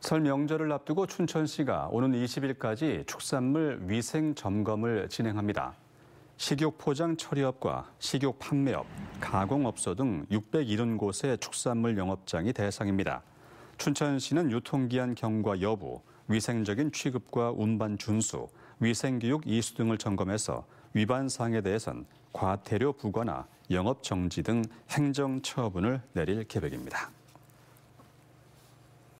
설 명절을 앞두고 춘천시가 오는 20일까지 축산물 위생 점검을 진행합니다. 식욕 포장 처리업과 식욕 판매업, 가공업소 등6 0 0곳의 축산물 영업장이 대상입니다. 춘천시는 유통기한 경과 여부, 위생적인 취급과 운반 준수, 위생교육 이수 등을 점검해서 위반 사항에 대해선 과태료 부과나 영업 정지 등 행정 처분을 내릴 계획입니다.